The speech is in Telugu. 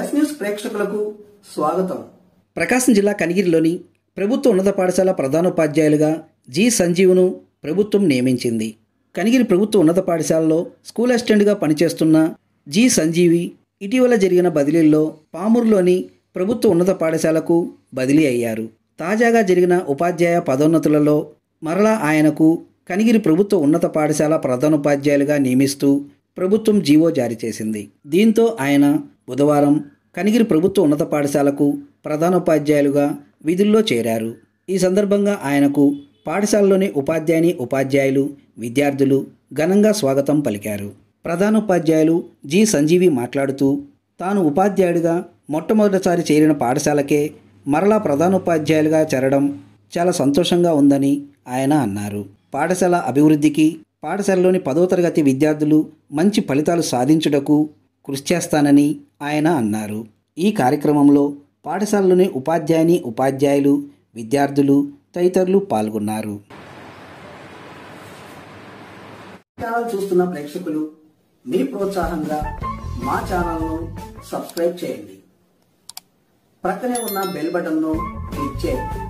ఎస్ న్యూస్ ప్రేక్షకులకు స్వాగతం ప్రకాశం జిల్లా కనిగిరిలోని ప్రభుత్వ ఉన్నత పాఠశాల ప్రధానోపాధ్యాయులుగా జి సంజీవ్ను ప్రభుత్వం నియమించింది కనిగిరి ప్రభుత్వ ఉన్నత పాఠశాలలో స్కూల్ అసిస్టెంట్గా పనిచేస్తున్న జి సంజీవి ఇటీవల జరిగిన బదిలీల్లో పామూరులోని ప్రభుత్వ ఉన్నత పాఠశాలకు బదిలీ అయ్యారు తాజాగా జరిగిన ఉపాధ్యాయ పదోన్నతులలో మరలా ఆయనకు కనిగిరి ప్రభుత్వ ఉన్నత పాఠశాల ప్రధానోపాధ్యాయులుగా నియమిస్తూ ప్రభుత్వం జీవో జారీ చేసింది దీంతో ఆయన బుధవారం కనిగిరి ప్రభుత్వ ఉన్నత పాఠశాలకు ప్రధానోపాధ్యాయులుగా విధుల్లో చేరారు ఈ సందర్భంగా ఆయనకు పాఠశాలలోని ఉపాధ్యాయుని ఉపాధ్యాయులు విద్యార్థులు ఘనంగా స్వాగతం పలికారు ప్రధానోపాధ్యాయులు జి సంజీవి మాట్లాడుతూ తాను ఉపాధ్యాయుడిగా మొట్టమొదటిసారి చేరిన పాఠశాలకే మరలా ప్రధానోపాధ్యాయులుగా చేరడం చాలా సంతోషంగా ఉందని ఆయన అన్నారు పాఠశాల అభివృద్ధికి పాఠశాలలోని పదో తరగతి విద్యార్థులు మంచి ఫలితాలు సాధించుటకు కృషి చేస్తానని ఆయన అన్నారు ఈ కార్యక్రమంలో పాఠశాలలోని ఉపాధ్యాయుని ఉపాధ్యాయులు విద్యార్థులు తదితరులు పాల్గొన్నారు చూస్తున్న ప్రేక్షకులు మీ ప్రోత్సాహంగా మా ఛానల్ను సబ్స్క్రైబ్ చేయండి ప్రక్కనే ఉన్న బెల్ బటన్ను క్లిక్ చేయండి